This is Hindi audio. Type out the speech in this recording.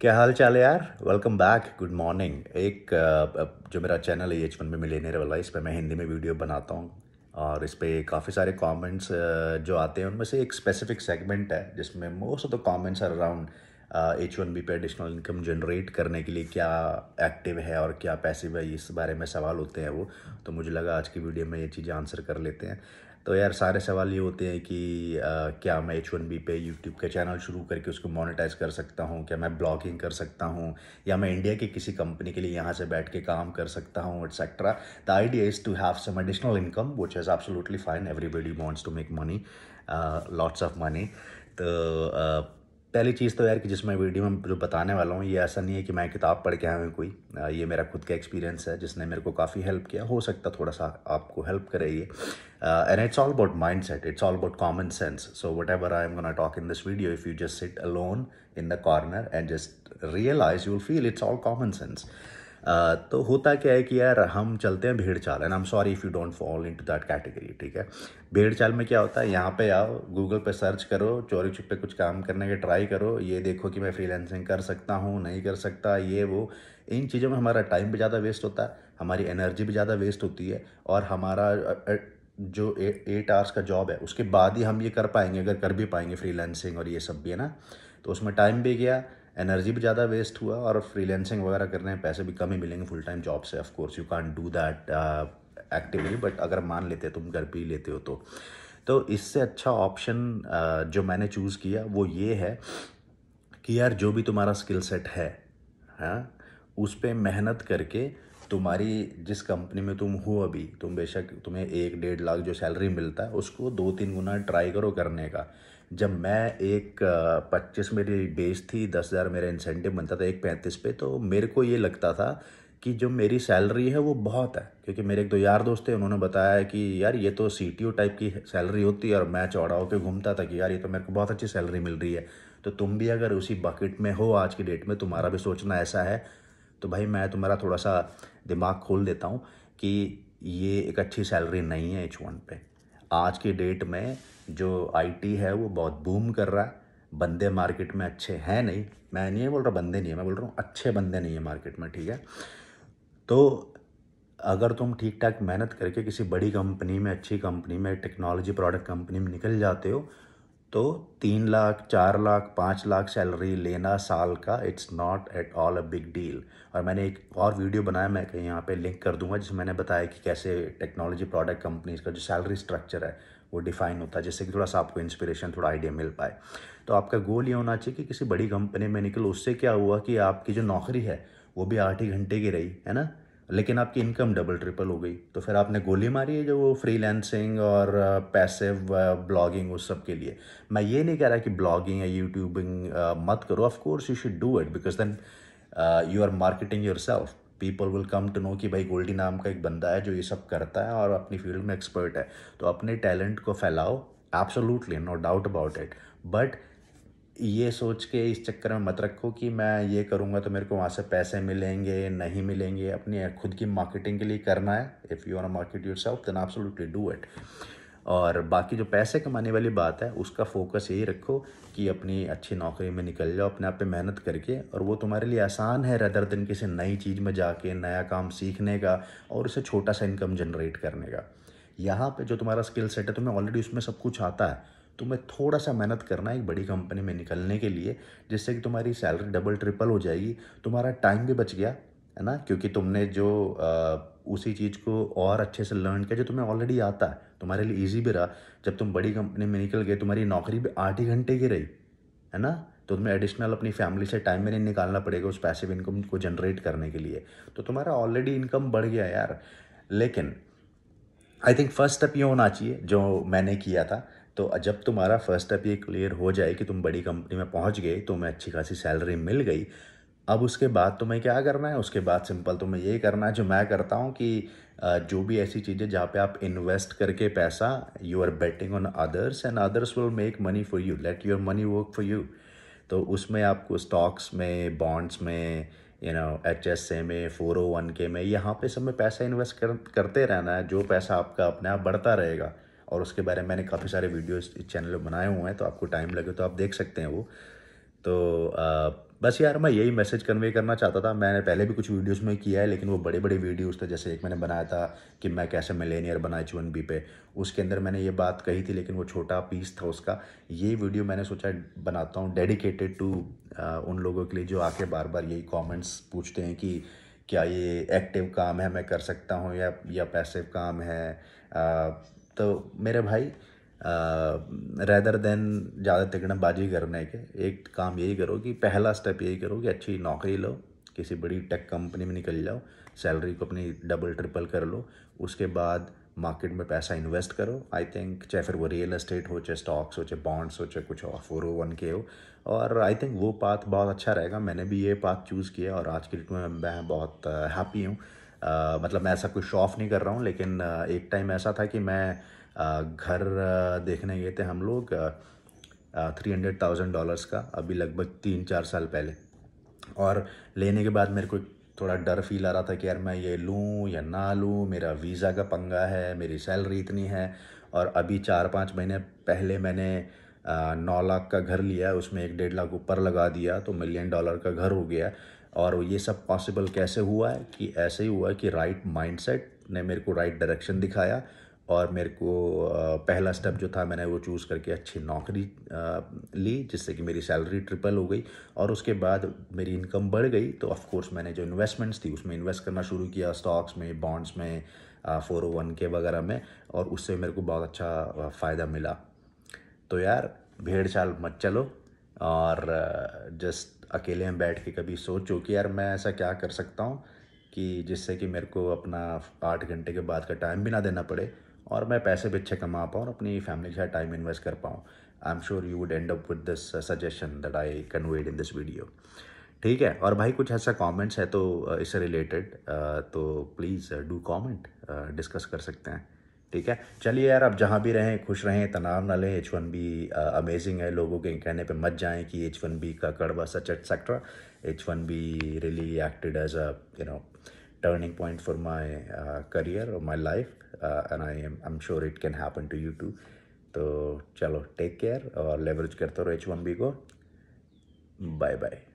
क्या हाल चाल है यार वेलकम बैक गुड मॉर्निंग एक जो मेरा चैनल है एच वन में मिलेनियर वाला इस पर मैं हिंदी में वीडियो बनाता हूँ और इस पर काफ़ी सारे कमेंट्स जो आते हैं उनमें से एक स्पेसिफिक सेगमेंट है जिसमें most of the comments are around H one B पे एडिशनल इनकम जनरेट करने के लिए क्या एक्टिव है और क्या पैसिव है इस बारे में सवाल होते हैं वो तो मुझे लगा आज की वीडियो में ये चीज़ें आंसर कर लेते हैं तो यार सारे सवाल ये होते हैं कि आ, क्या मैं एच वन बी पे यूट्यूब का चैनल शुरू करके उसको मोनेटाइज कर सकता हूँ क्या मैं ब्लॉगिंग कर सकता हूँ या मैं इंडिया के किसी कंपनी के लिए यहाँ से बैठ के काम कर सकता हूँ et cetera the idea is to have some additional income which is absolutely fine everybody wants to make money lots of money तो uh, पहली चीज़ तो यार कि जिसमें वीडियो में जो बताने वाला हूँ ये ऐसा नहीं है कि मैं किताब पढ़ के आया कोई ये मेरा खुद का एक्सपीरियंस है जिसने मेरे को काफ़ी हेल्प किया हो सकता थोड़ा सा आपको हेल्प करे ये and it's all about mindset it's all about common sense so whatever I am gonna talk in this video if you just sit alone in the corner and just realise you'll feel it's all common sense तो होता क्या है कि यार हम चलते हैं भेड़ चाल and I am sorry if you don't fall into that category ठीक है भेड़ चाल में क्या होता है यहाँ पे आओ गूगल पे सर्च करो चोरी छुपे पे कुछ काम करने के ट्राई करो ये देखो कि मैं फ्रीलैंसिंग कर सकता हूँ नहीं कर सकता ये वो इन चीज़ों में हमारा टाइम भी ज़्यादा वेस्ट होता है हमारी एनर्जी भी ज़्यादा वेस्ट होती है और हमारा जो एट आवर्स का जॉब है उसके बाद ही हम ये कर पाएंगे अगर कर भी पाएंगे फ्रीलैंसिंग और ये सब भी है ना तो उसमें टाइम भी गया एनर्जी भी ज़्यादा वेस्ट हुआ और फ्रीलैंसिंग वगैरह कर रहे हैं पैसे भी कम ही मिलेंगे फुल टाइम जॉब से of course you can do that actively but अगर मान लेते तुम घर पर ही लेते हो तो तो इससे अच्छा ऑप्शन uh, जो मैंने चूज़ किया वो ये है कि यार जो भी तुम्हारा स्किल सेट है हाँ उस पर मेहनत करके तुम्हारी जिस कंपनी में तुम हो अभी तुम बेशक तुम्हें एक डेढ़ लाख जो सैलरी मिलता है उसको दो तीन गुना ट्राई करो करने का जब मैं एक पच्चीस मेरी बेस थी दस हज़ार मेरा इंसेंटिव बनता था एक पैंतीस पे तो मेरे को ये लगता था कि जो मेरी सैलरी है वो बहुत है क्योंकि मेरे एक दो यार दोस्त थे उन्होंने बताया कि यार ये तो सी टाइप की सैलरी होती है और मैं चौड़ा होकर घूमता था कि यार ये तो मेरे को बहुत अच्छी सैलरी मिल रही है तो तुम भी अगर उसी बकेट में हो आज की डेट में तुम्हारा भी सोचना ऐसा है तो भाई मैं तुम्हारा थोड़ा सा दिमाग खोल देता हूँ कि ये एक अच्छी सैलरी नहीं है एच वन पे आज की डेट में जो आईटी है वो बहुत बूम कर रहा है बंदे मार्केट में अच्छे हैं नहीं मैं नहीं बोल रहा बंदे नहीं है मैं बोल रहा हूँ अच्छे बंदे नहीं है मार्केट में ठीक है तो अगर तुम ठीक ठाक मेहनत करके किसी बड़ी कंपनी में अच्छी कंपनी में टेक्नोलॉजी प्रोडक्ट कंपनी में निकल जाते हो तो तीन लाख चार लाख पाँच लाख सैलरी लेना साल का it's not at all a big deal और मैंने एक और वीडियो बनाया मैं कहीं यहाँ पे लिंक कर दूंगा जिसमें मैंने बताया कि कैसे टेक्नोलॉजी प्रोडक्ट कंपनीज का जो सैलरी स्ट्रक्चर है वो डिफाइन होता है जिससे कि थोड़ा सा आपको इंस्पिरेशन थोड़ा आइडिया मिल पाए तो आपका गोल ये होना चाहिए कि किसी बड़ी कंपनी में निकलो उससे क्या हुआ कि आपकी जो नौकरी है वो भी आठ ही घंटे की रही है ना लेकिन आपकी इनकम डबल ट्रिपल हो गई तो फिर आपने गोली मारी है जो वो फ्रीलैंसिंग और पैसिव ब्लॉगिंग उस सब के लिए मैं ये नहीं कह रहा कि ब्लॉगिंग या यूट्यूबिंग मत करो of course you should do it because then you are marketing yourself people will come to know कि भाई गोल्डी नाम का एक बंदा है जो ये सब करता है और अपनी फील्ड में एक्सपर्ट है तो अपने टैलेंट को फैलाओ absolutely no doubt about it but ये सोच के इस चक्कर में मत रखो कि मैं ये करूँगा तो मेरे को वहाँ से पैसे मिलेंगे नहीं मिलेंगे अपनी खुद की मार्केटिंग के लिए करना है if you are market yourself then absolutely do it और बाकी जो पैसे कमाने वाली बात है उसका फोकस यही रखो कि अपनी अच्छी नौकरी में निकल जाओ अपने आप पे मेहनत करके और वो तुम्हारे लिए आसान है रदर दिन किसी नई चीज़ में जाके नया काम सीखने का और उसे छोटा सा इनकम जनरेट करने का यहाँ पे जो तुम्हारा स्किल सेट है तुम्हें ऑलरेडी उसमें सब कुछ आता है तुम्हें थोड़ा सा मेहनत करना है एक बड़ी कंपनी में निकलने के लिए जिससे कि तुम्हारी सैलरी डबल ट्रिपल हो जाएगी तुम्हारा टाइम भी बच गया है ना क्योंकि तुमने जो आ, उसी चीज़ को और अच्छे से लर्न किया जो तुम्हें ऑलरेडी आता है तुम्हारे लिए ईजी भी रहा जब तुम बड़ी कंपनी में निकल गए तुम्हारी नौकरी भी आठ ही घंटे की रही है ना तो तुम्हें एडिशनल अपनी फैमिली से टाइम भी नहीं निकालना पड़ेगा उस पैसिव इनकम को जनरेट करने के लिए तो तुम्हारा ऑलरेडी इनकम बढ़ गया यार लेकिन आई थिंक फर्स्ट स्टेप ये होना चाहिए जो मैंने किया था तो जब तुम्हारा फर्स्ट स्टेप ये क्लियर हो जाए कि तुम बड़ी कंपनी में पहुंच गए तो मैं अच्छी खासी सैलरी मिल गई अब उसके बाद तुम्हें क्या करना है उसके बाद सिंपल तुम्हें ये करना है जो मैं करता हूँ कि जो भी ऐसी चीज़ें जहाँ पे आप इन्वेस्ट करके पैसा you are betting on others and others will make money for you let your money work for you तो उसमें आपको स्टॉक्स में बॉन्ड्स में you know H S A में फोर ओ वन के में यहाँ पे सब में पैसा इन्वेस्ट कर, करते रहना है जो पैसा आपका अपने आप बढ़ता रहेगा और उसके बारे में मैंने काफ़ी सारे वीडियोस इस चैनल पर बनाए हुए हैं तो आपको टाइम लगे तो आप देख सकते हैं वो तो आ, बस यार मैं यही मैसेज कन्वे करना चाहता था मैंने पहले भी कुछ वीडियोस में किया है लेकिन वो बड़े बड़े वीडियोस थे जैसे एक मैंने बनाया था कि मैं कैसे मिलेनियर बना एच वन बी पे उसके अंदर मैंने ये बात कही थी लेकिन वो छोटा पीस था उसका ये वीडियो मैंने सोचा बनाता हूँ डेडिकेटेड टू उन लोगों के लिए जो आके बार बार यही कॉमेंट्स पूछते हैं कि क्या ये एक्टिव काम है मैं कर सकता हूँ या या पैसिव काम है आ, तो मेरे भाई रैदर देन ज़्यादा तिकड़मबाजी करने के एक काम यही करो कि पहला स्टेप यही करो कि अच्छी नौकरी लो किसी बड़ी टेक कंपनी में निकल जाओ सैलरी को अपनी डबल ट्रिपल कर लो उसके बाद मार्केट में पैसा इन्वेस्ट करो आई थिंक चाहे फिर वो रियल एस्टेट हो चाहे स्टॉक्स हो चाहे बॉन्ड्स हो चाहे कुछ और फोर ओ वन के हो और आई थिंक वो पाथ बहुत अच्छा रहेगा मैंने भी ये पाथ चूज़ किया और आज के डेट में मैं बहुत हैप्पी हूँ आ, मतलब मैं ऐसा कोई शॉफ नहीं कर रहा हूँ लेकिन एक टाइम ऐसा था कि मैं आ, घर देखने गए थे हम लोग थ्री हंड्रेड थाउजेंड डॉलर्स का अभी लगभग तीन चार साल पहले और लेने के बाद मेरे को थोड़ा डर फील आ रहा था कि यार मैं ये लूँ या ना लूँ मेरा वीज़ा का पंगा है मेरी सैलरी इतनी है और अभी चार पाँच महीने पहले मैंने नौ लाख का घर लिया उसमें एक डेढ़ लाख ऊपर लगा दिया तो मिलियन डॉलर का घर हो गया और ये सब पॉसिबल कैसे हुआ है कि ऐसे ही हुआ है कि राइट माइंडसेट ने मेरे को राइट डायरेक्शन दिखाया और मेरे को पहला स्टेप जो था मैंने वो चूज़ करके अच्छी नौकरी ली जिससे कि मेरी सैलरी ट्रिपल हो गई और उसके बाद मेरी इनकम बढ़ गई तो ऑफ़ कोर्स मैंने जो इन्वेस्टमेंट्स थी उसमें इन्वेस्ट करना शुरू किया स्टॉक्स में बॉन्ड्स में फोर ओ वन के वगैरह में और उससे मेरे को बहुत अच्छा फ़ायदा मिला तो यार भेड़ चाल मत चलो और जस्ट अकेले में बैठ के कभी सोचो कि यार मैं ऐसा क्या कर सकता हूँ कि जिससे कि मेरे को अपना आठ घंटे के बाद का टाइम भी ना देना पड़े और मैं पैसे भी अच्छे कमा पाऊँ और अपनी फैमिली के साथ टाइम इन्वेस्ट कर पाऊँ I am sure you would end up with this suggestion that I conveyed in this video ठीक है और भाई कुछ ऐसा कमेंट्स है तो इससे रिलेटेड तो प्लीज़ डू कमेंट डिस्कस कर सकते हैं ठीक है चलिए यार आप जहाँ भी रहें खुश रहें तनाव ना लें एच वन बी अमेजिंग है लोगों के कहने पे मत जाएं कि एच वन बी का कड़वा सच et cetera H one B really acted as a you know turning point for my career और or life and I am I am sure it can happen to you too तो चलो टेक केयर और लेवरेज करते रहो एच वन बी को बाय बाय